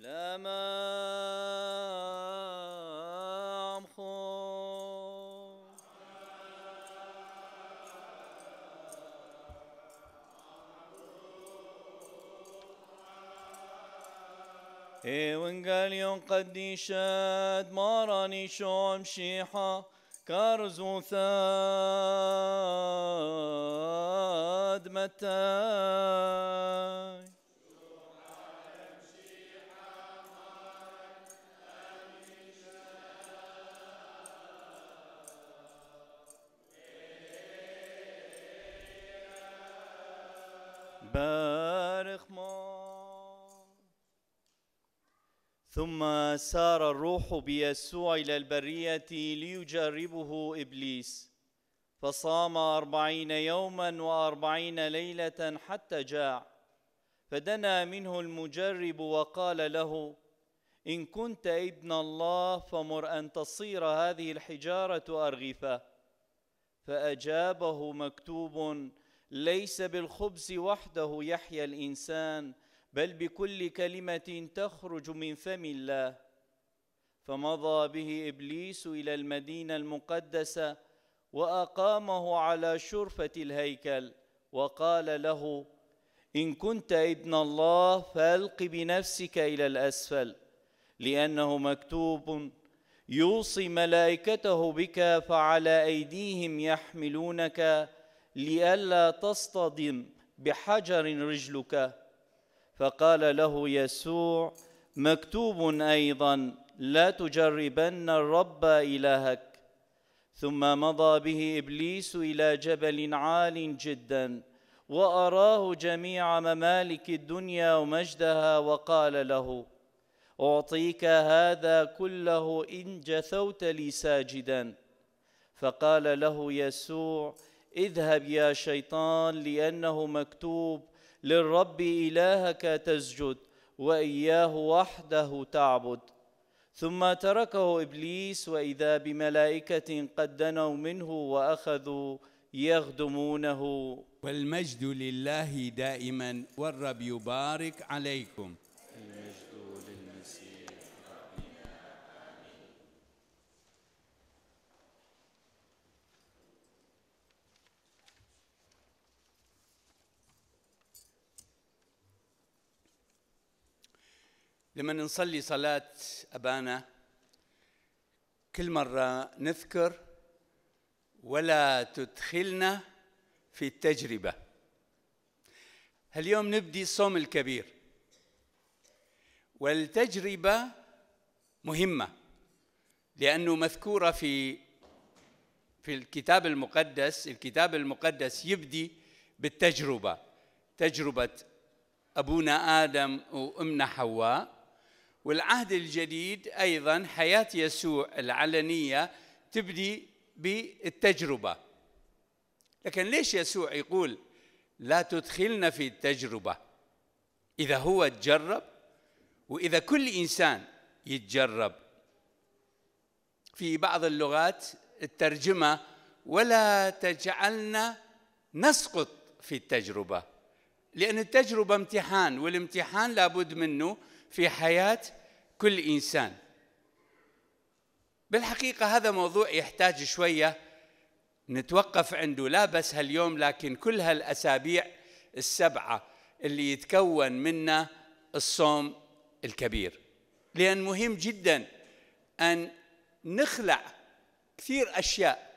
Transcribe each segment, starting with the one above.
لما خو إيه، ونقال يوم قديشات ما راني شوم شيحة كارزو وثاد متى بارخما ثم سار الروح بيسوع إلى البرية ليجربه إبليس فصام أربعين يوما وأربعين ليلة حتى جاع فدنا منه المجرب وقال له إن كنت ابن الله فمر أن تصير هذه الحجارة أرغفة فأجابه مكتوب ليس بالخبز وحده يحيا الانسان بل بكل كلمه تخرج من فم الله فمضى به ابليس الى المدينه المقدسه واقامه على شرفه الهيكل وقال له ان كنت ابن الله فالق بنفسك الى الاسفل لانه مكتوب يوصي ملائكته بك فعلى ايديهم يحملونك لئلا تصطدم بحجر رجلك فقال له يسوع مكتوب ايضا لا تجربن الرب الهك ثم مضى به ابليس الى جبل عال جدا واراه جميع ممالك الدنيا ومجدها وقال له اعطيك هذا كله ان جثوت لي ساجدا فقال له يسوع اذهب يا شيطان لأنه مكتوب للرب إلهك تسجد وإياه وحده تعبد ثم تركه إبليس وإذا بملائكة قد دنوا منه وأخذوا يخدمونه والمجد لله دائما والرب يبارك عليكم لما نصلي صلاة أبانا كل مرة نذكر ولا تدخلنا في التجربة اليوم نبدي الصوم الكبير والتجربة مهمة لأنه مذكورة في في الكتاب المقدس الكتاب المقدس يبدي بالتجربة تجربة أبونا آدم وأمنا حواء والعهد الجديد ايضا حياه يسوع العلنيه تبدي بالتجربه لكن ليش يسوع يقول لا تدخلنا في التجربه اذا هو تجرب واذا كل انسان يتجرب في بعض اللغات الترجمه ولا تجعلنا نسقط في التجربه لان التجربه امتحان والامتحان لابد منه في حياة كل إنسان بالحقيقة هذا موضوع يحتاج شوية نتوقف عنده لا بس هاليوم لكن كل هالأسابيع السبعة اللي يتكون منا الصوم الكبير لأن مهم جدا أن نخلع كثير أشياء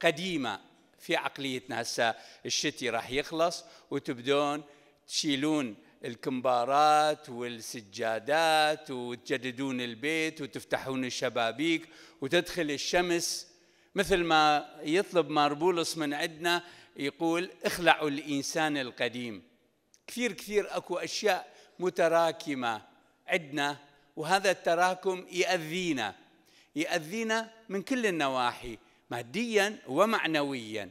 قديمة في عقليتنا هسه الشتي راح يخلص وتبدون تشيلون الكمبارات والسجادات وتجددون البيت وتفتحون الشبابيك وتدخل الشمس مثل ما يطلب ماربولس من عندنا يقول اخلعوا الإنسان القديم كثير كثير أكو أشياء متراكمة عندنا وهذا التراكم يأذينا يأذينا من كل النواحي ماديا ومعنويا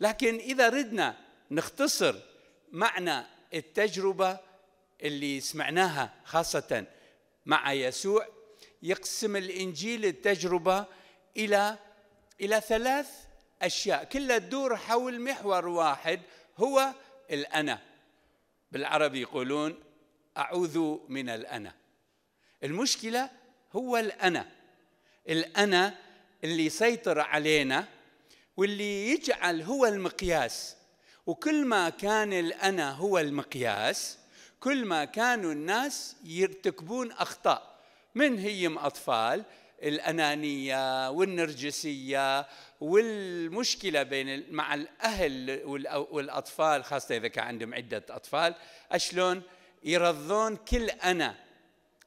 لكن إذا ردنا نختصر معنى التجربه اللي سمعناها خاصه مع يسوع يقسم الانجيل التجربه الى الى ثلاث اشياء كلها تدور حول محور واحد هو الانا بالعربي يقولون اعوذ من الانا المشكله هو الانا الانا اللي يسيطر علينا واللي يجعل هو المقياس وكل ما كان الأنا هو المقياس كل ما كانوا الناس يرتكبون أخطاء من هيم أطفال الأنانية والنرجسية والمشكلة بين مع الأهل والأطفال خاصة إذا كان عندهم عدة أطفال أشلون يرضون كل أنا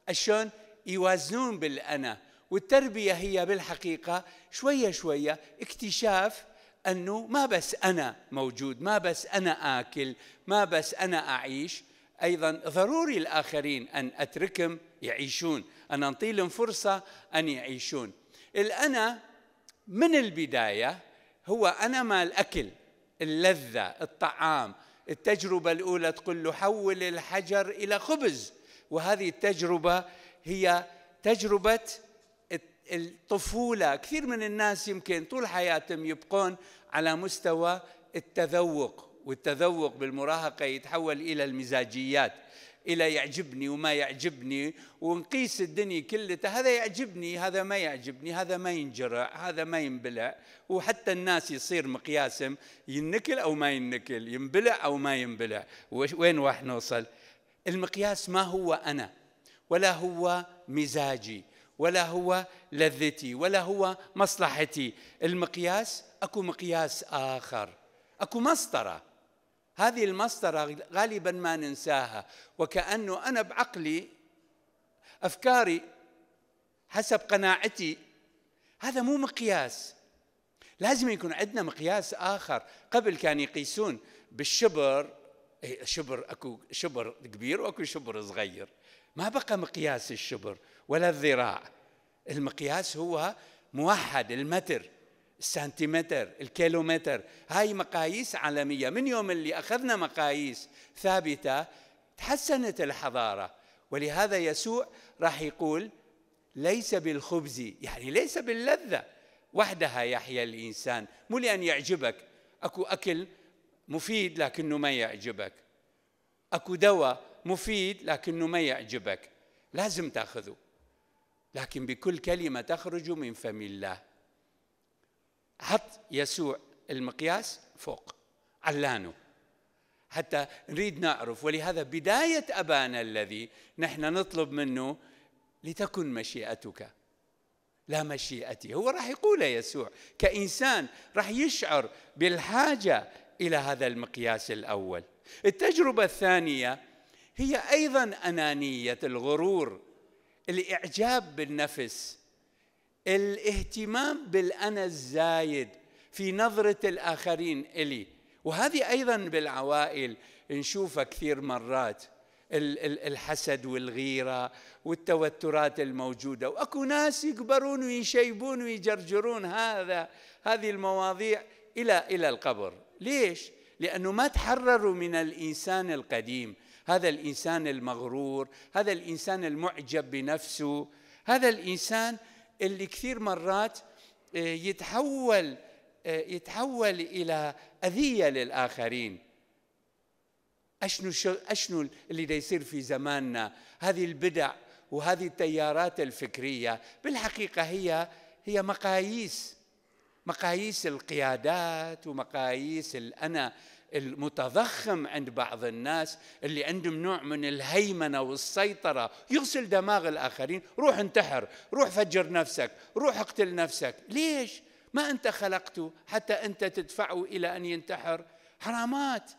أشلون يوازنون بالأنا والتربية هي بالحقيقة شوية شوية اكتشاف أنه ما بس أنا موجود ما بس أنا آكل ما بس أنا أعيش أيضا ضروري الآخرين أن أتركهم يعيشون أن أنطيلهم فرصة أن يعيشون الأنا من البداية هو أنا مال أكل اللذة الطعام التجربة الأولى تقول له حول الحجر إلى خبز وهذه التجربة هي تجربة الطفولة كثير من الناس يمكن طول حياتهم يبقون على مستوى التذوق والتذوق بالمراهقة يتحول إلى المزاجيات إلى يعجبني وما يعجبني ونقيس الدنيا كلها هذا يعجبني هذا ما يعجبني هذا ما ينجرع هذا ما ينبلع وحتى الناس يصير مقياسهم ينكل أو ما ينكل ينبلع أو ما ينبلع وين راح نوصل المقياس ما هو أنا ولا هو مزاجي ولا هو لذتي ولا هو مصلحتي المقياس اكو مقياس اخر اكو مسطره هذه المسطره غالبا ما ننساها وكانه انا بعقلي افكاري حسب قناعتي هذا مو مقياس لازم يكون عندنا مقياس اخر قبل كانوا يقيسون بالشبر إيه، شبر اكو شبر كبير واكو شبر صغير ما بقى مقياس الشبر ولا الذراع المقياس هو موحد المتر السنتيمتر الكيلومتر هاي مقاييس عالمية من يوم اللي أخذنا مقاييس ثابتة تحسنت الحضارة ولهذا يسوع راح يقول ليس بالخبز يعني ليس باللذة وحدها يحيا الإنسان مو لأن يعجبك أكو أكل مفيد لكنه ما يعجبك أكو دواء مفيد لكنه ما يعجبك لازم تاخذه لكن بكل كلمه تخرج من فم الله حط يسوع المقياس فوق علانه حتى نريد نعرف ولهذا بدايه ابانا الذي نحن نطلب منه لتكن مشيئتك لا مشيئتي هو راح يقول يسوع كإنسان راح يشعر بالحاجة إلى هذا المقياس الأول التجربة الثانية هي ايضا انانيه الغرور الاعجاب بالنفس الاهتمام بالانا الزايد في نظره الاخرين الي وهذه ايضا بالعوائل نشوفها كثير مرات الحسد والغيره والتوترات الموجوده واكو ناس يكبرون ويشيبون ويجرجرون هذا هذه المواضيع الى الى القبر ليش لانه ما تحرروا من الانسان القديم هذا الانسان المغرور هذا الانسان المعجب بنفسه هذا الانسان اللي كثير مرات آه، يتحول آه، يتحول الى اذيه للاخرين اشنو اشنو اللي دا يصير في زماننا هذه البدع وهذه التيارات الفكريه بالحقيقه هي هي مقاييس مقاييس القيادات ومقاييس الانا المتضخم عند بعض الناس اللي عندهم نوع من الهيمنة والسيطرة يغسل دماغ الآخرين روح انتحر روح فجر نفسك روح اقتل نفسك ليش؟ ما أنت خلقته حتى أنت تدفعه إلى أن ينتحر حرامات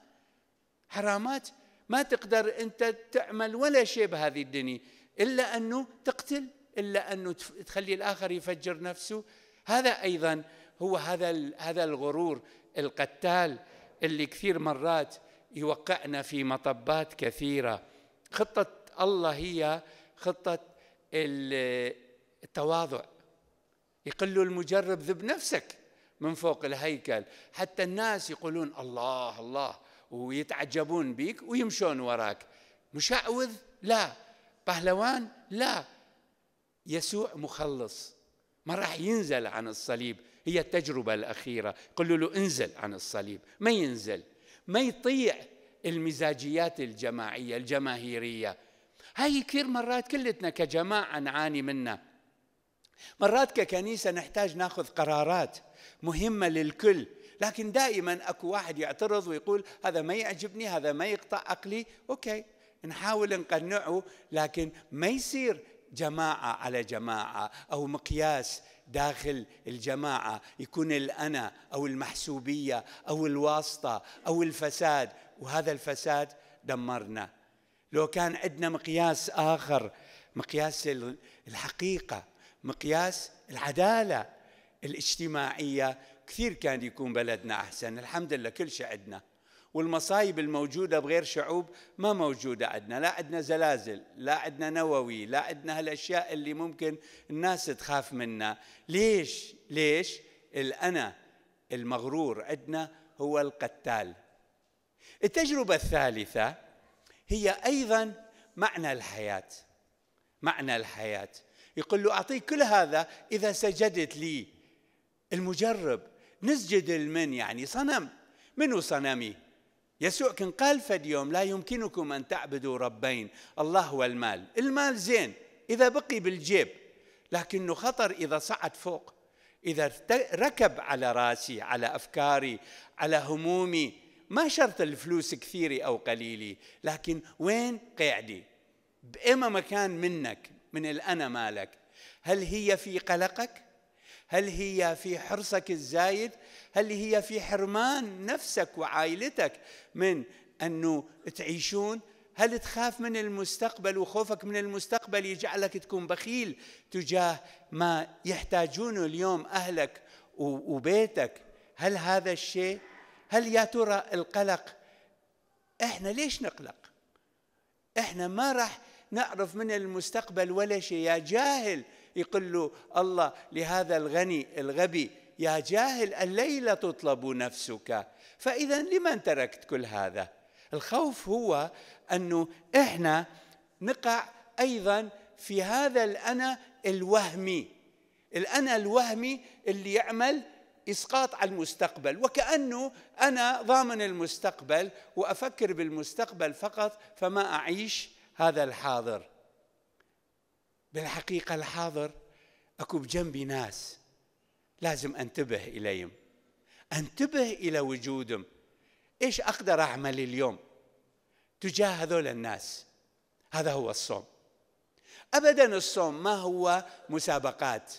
حرامات ما تقدر أنت تعمل ولا شيء بهذه الدنيا إلا أنه تقتل إلا أنه تخلي الآخر يفجر نفسه هذا أيضا هو هذا هذا الغرور القتال اللي كثير مرات يوقعنا في مطبات كثيرة خطة الله هي خطة التواضع يقل المجرب ذب نفسك من فوق الهيكل حتى الناس يقولون الله الله ويتعجبون بك ويمشون وراك مشعوذ لا بهلوان لا يسوع مخلص ما راح ينزل عن الصليب هي التجربة الأخيرة قالوا له انزل عن الصليب ما ينزل ما يطيع المزاجيات الجماعية الجماهيرية هاي كثير مرات كلتنا كجماعة نعاني منها مرات ككنيسة نحتاج ناخذ قرارات مهمة للكل لكن دائما اكو واحد يعترض ويقول هذا ما يعجبني هذا ما يقطع عقلي اوكي نحاول نقنعه لكن ما يصير جماعة على جماعة أو مقياس داخل الجماعه يكون الانا او المحسوبيه او الواسطه او الفساد وهذا الفساد دمرنا لو كان عندنا مقياس اخر مقياس الحقيقه مقياس العداله الاجتماعيه كثير كان يكون بلدنا احسن الحمد لله كل شيء عندنا والمصايب الموجودة بغير شعوب ما موجودة عندنا لا عندنا زلازل لا عندنا نووي لا عندنا هالأشياء اللي ممكن الناس تخاف منها ليش ليش الأنا المغرور عندنا هو القتال التجربة الثالثة هي أيضا معنى الحياة معنى الحياة يقول له أعطيك كل هذا إذا سجدت لي المجرب نسجد المن يعني صنم منو صنمي يسوع كان قال فد يوم لا يمكنكم أن تعبدوا ربين الله والمال المال زين إذا بقي بالجيب لكنه خطر إذا صعد فوق إذا ركب على راسي على أفكاري على همومي ما شرط الفلوس كثيري أو قليلي لكن وين قيعدي بأي مكان منك من الأنا مالك هل هي في قلقك هل هي في حرصك الزايد هل هي في حرمان نفسك وعائلتك من أنه تعيشون هل تخاف من المستقبل وخوفك من المستقبل يجعلك تكون بخيل تجاه ما يحتاجونه اليوم أهلك وبيتك هل هذا الشيء هل يا ترى القلق احنا ليش نقلق احنا ما راح نعرف من المستقبل ولا شيء يا جاهل يقول له الله لهذا الغني الغبي يا جاهل الليلة تطلب نفسك فإذا لمن تركت كل هذا الخوف هو أنه إحنا نقع أيضا في هذا الأنا الوهمي الأنا الوهمي اللي يعمل اسقاط على المستقبل وكانه انا ضامن المستقبل وافكر بالمستقبل فقط فما اعيش هذا الحاضر بالحقيقة الحاضر أكو بجنبي ناس لازم أنتبه إليهم أنتبه إلى وجودهم إيش أقدر أعمل اليوم تجاه هذول الناس هذا هو الصوم أبدا الصوم ما هو مسابقات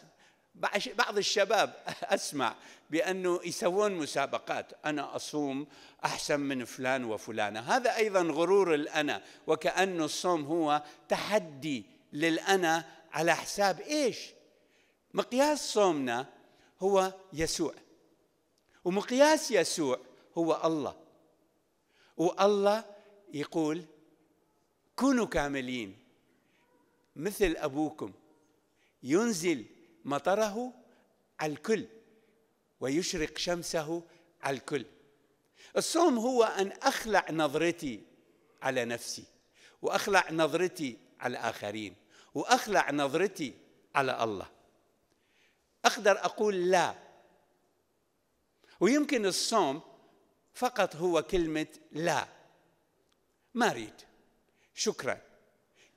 بعض الشباب أسمع بأنه يسوون مسابقات أنا أصوم أحسن من فلان وفلانة هذا أيضا غرور الأنا وكأن الصوم هو تحدي للأنا على حساب إيش؟ مقياس صومنا هو يسوع ومقياس يسوع هو الله والله يقول كونوا كاملين مثل أبوكم ينزل مطره على الكل ويشرق شمسه على الكل الصوم هو أن أخلع نظرتي على نفسي وأخلع نظرتي على الآخرين وأخلع نظرتي على الله أقدر أقول لا ويمكن الصوم فقط هو كلمة لا ما أريد شكرا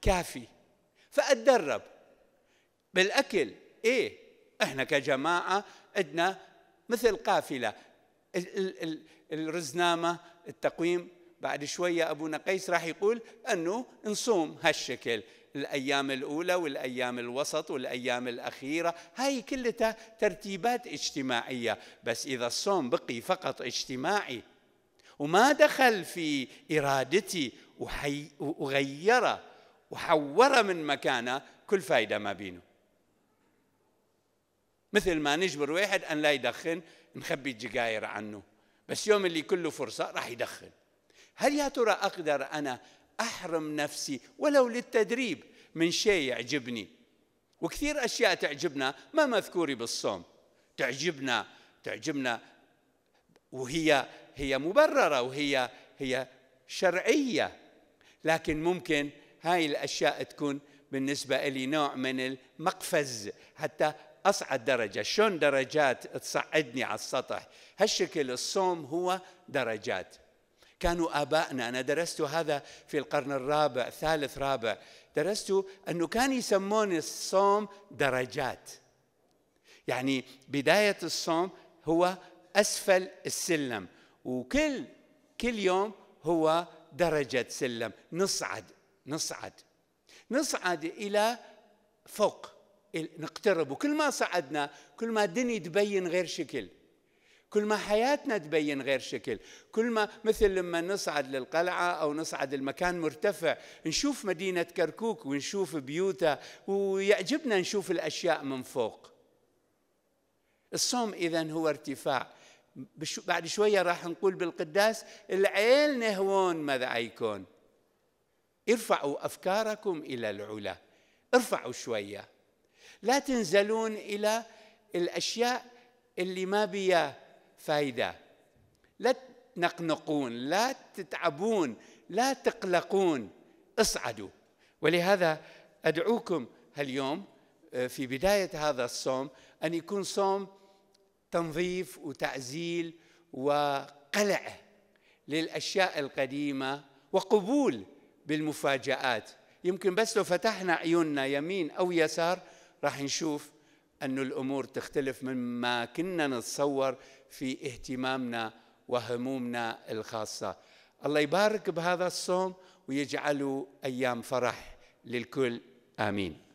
كافي فأتدرب بالأكل إيه إحنا كجماعة عندنا مثل قافلة الرزنامة التقويم بعد شوية أبونا قيس راح يقول أنه نصوم هالشكل الأيام الأولى والأيام الوسط والأيام الأخيرة هاي كلها ترتيبات اجتماعية بس إذا الصوم بقي فقط اجتماعي وما دخل في إرادتي وغيره وحوره من مكانه كل فايدة ما بينه مثل ما نجبر واحد أن لا يدخن نخبي الجقاير عنه بس يوم اللي كله فرصة راح يدخن هل يا ترى أقدر أنا أحرم نفسي ولو للتدريب من شيء يعجبني وكثير أشياء تعجبنا ما مذكورة بالصوم تعجبنا تعجبنا وهي هي مبررة وهي هي شرعية لكن ممكن هاي الأشياء تكون بالنسبة لي نوع من المقفز حتى أصعد درجة شلون درجات تصعدني على السطح هالشكل الصوم هو درجات كانوا آبائنا أنا درست هذا في القرن الرابع ثالث رابع درست أنه كان يسمون الصوم درجات يعني بداية الصوم هو أسفل السلم وكل كل يوم هو درجة سلم نصعد نصعد نصعد إلى فوق نقترب وكل ما صعدنا كل ما الدنيا تبين غير شكل كل ما حياتنا تبين غير شكل كل ما مثل لما نصعد للقلعة أو نصعد المكان مرتفع نشوف مدينة كركوك ونشوف بيوتها ويعجبنا نشوف الأشياء من فوق الصوم إذا هو ارتفاع بعد شوية راح نقول بالقداس العيل نهون ماذا يكون ارفعوا أفكاركم إلى العلا ارفعوا شوية لا تنزلون إلى الأشياء اللي ما بيها فايدة لا تنقنقون لا تتعبون لا تقلقون اصعدوا ولهذا أدعوكم اليوم آه، في بداية هذا الصوم أن يكون صوم تنظيف وتعزيل وقلع للأشياء القديمة وقبول بالمفاجآت يمكن بس لو فتحنا عيوننا يمين أو يسار راح نشوف أن الأمور تختلف مما كنا نتصور في اهتمامنا وهمومنا الخاصة الله يبارك بهذا الصوم ويجعله أيام فرح للكل آمين